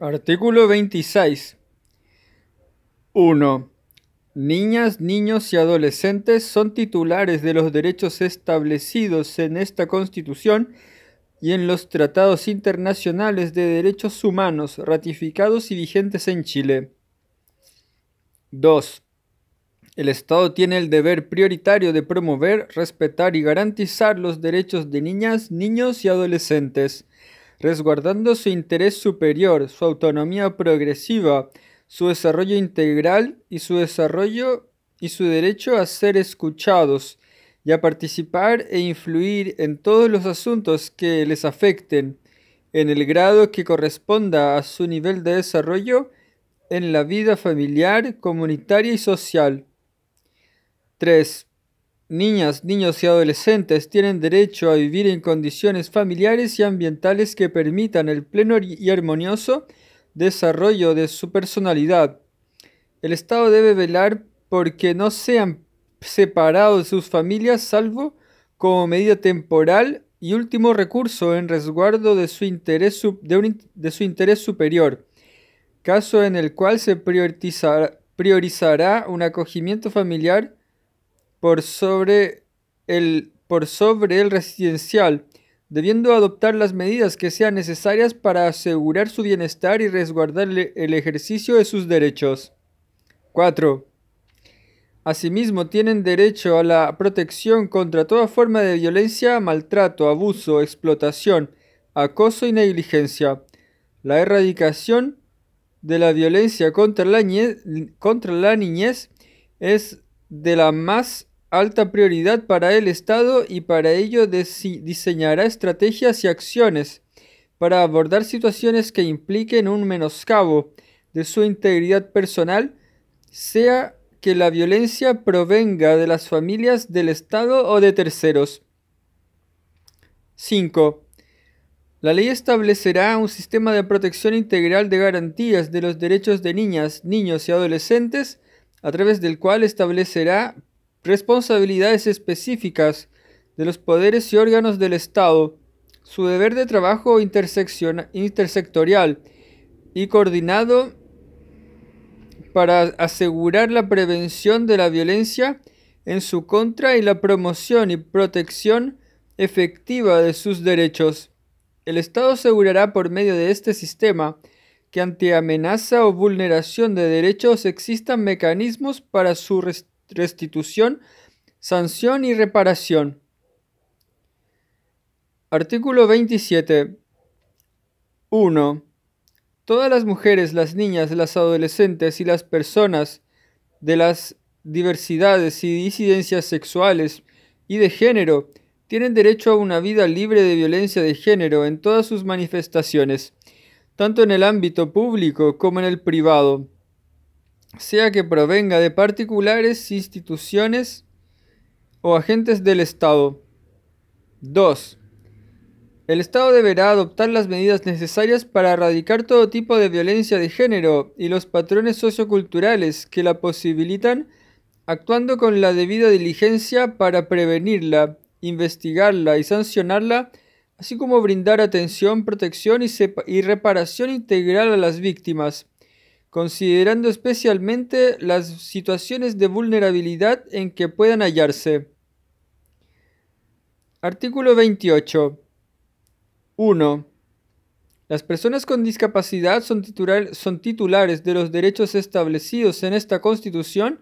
Artículo 26. 1. Niñas, niños y adolescentes son titulares de los derechos establecidos en esta Constitución y en los tratados internacionales de derechos humanos ratificados y vigentes en Chile. 2. El Estado tiene el deber prioritario de promover, respetar y garantizar los derechos de niñas, niños y adolescentes resguardando su interés superior, su autonomía progresiva, su desarrollo integral y su desarrollo y su derecho a ser escuchados y a participar e influir en todos los asuntos que les afecten, en el grado que corresponda a su nivel de desarrollo en la vida familiar, comunitaria y social. 3. Niñas, niños y adolescentes tienen derecho a vivir en condiciones familiares y ambientales que permitan el pleno y armonioso desarrollo de su personalidad. El Estado debe velar porque no sean separados de sus familias salvo como medida temporal y último recurso en resguardo de su interés, de su interés superior, caso en el cual se priorizará un acogimiento familiar por sobre el, por sobre el residencial, debiendo adoptar las medidas que sean necesarias para asegurar su bienestar y resguardar el ejercicio de sus derechos. 4. Asimismo, tienen derecho a la protección contra toda forma de violencia, maltrato, abuso, explotación, acoso y negligencia. La erradicación de la violencia contra la niñez, contra la niñez es de la más alta prioridad para el Estado y para ello diseñará estrategias y acciones para abordar situaciones que impliquen un menoscabo de su integridad personal, sea que la violencia provenga de las familias, del Estado o de terceros. 5. La ley establecerá un sistema de protección integral de garantías de los derechos de niñas, niños y adolescentes, a través del cual establecerá responsabilidades específicas de los poderes y órganos del Estado, su deber de trabajo intersectorial y coordinado para asegurar la prevención de la violencia en su contra y la promoción y protección efectiva de sus derechos. El Estado asegurará por medio de este sistema que ante amenaza o vulneración de derechos existan mecanismos para su restauración restitución, sanción y reparación. Artículo 27. 1. Todas las mujeres, las niñas, las adolescentes y las personas de las diversidades y disidencias sexuales y de género tienen derecho a una vida libre de violencia de género en todas sus manifestaciones, tanto en el ámbito público como en el privado sea que provenga de particulares, instituciones o agentes del Estado. 2. El Estado deberá adoptar las medidas necesarias para erradicar todo tipo de violencia de género y los patrones socioculturales que la posibilitan, actuando con la debida diligencia para prevenirla, investigarla y sancionarla, así como brindar atención, protección y, y reparación integral a las víctimas considerando especialmente las situaciones de vulnerabilidad en que puedan hallarse. Artículo 28. 1. Las personas con discapacidad son, titulares de los derechos establecidos en esta Constitución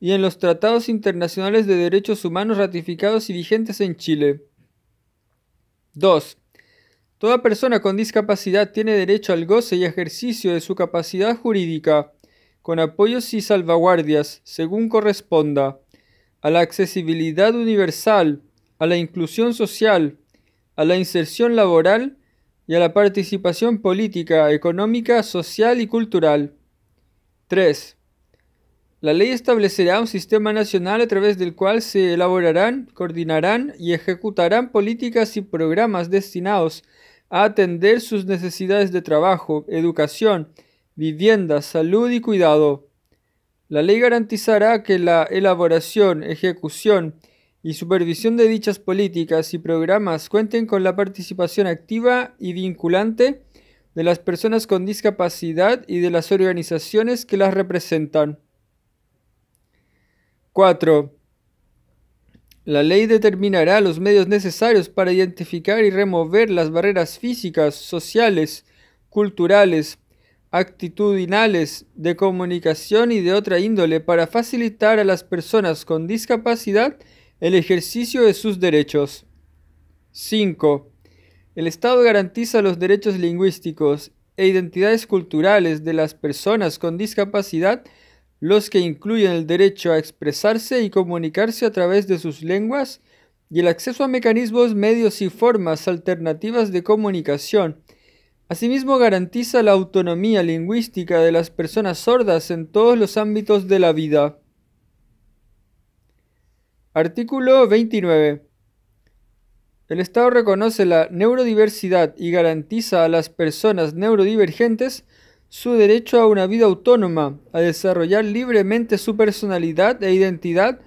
y en los tratados internacionales de derechos humanos ratificados y vigentes en Chile. 2. Toda persona con discapacidad tiene derecho al goce y ejercicio de su capacidad jurídica, con apoyos y salvaguardias, según corresponda, a la accesibilidad universal, a la inclusión social, a la inserción laboral y a la participación política, económica, social y cultural. 3. La ley establecerá un sistema nacional a través del cual se elaborarán, coordinarán y ejecutarán políticas y programas destinados a atender sus necesidades de trabajo, educación, vivienda, salud y cuidado. La ley garantizará que la elaboración, ejecución y supervisión de dichas políticas y programas cuenten con la participación activa y vinculante de las personas con discapacidad y de las organizaciones que las representan. 4. La ley determinará los medios necesarios para identificar y remover las barreras físicas, sociales, culturales, actitudinales, de comunicación y de otra índole para facilitar a las personas con discapacidad el ejercicio de sus derechos. 5. El Estado garantiza los derechos lingüísticos e identidades culturales de las personas con discapacidad los que incluyen el derecho a expresarse y comunicarse a través de sus lenguas y el acceso a mecanismos, medios y formas alternativas de comunicación. Asimismo, garantiza la autonomía lingüística de las personas sordas en todos los ámbitos de la vida. Artículo 29. El Estado reconoce la neurodiversidad y garantiza a las personas neurodivergentes su derecho a una vida autónoma, a desarrollar libremente su personalidad e identidad,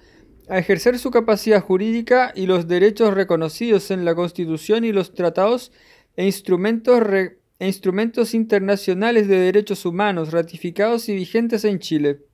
a ejercer su capacidad jurídica y los derechos reconocidos en la Constitución y los tratados e instrumentos, e internacionales de derechos humanos ratificados y vigentes en Chile.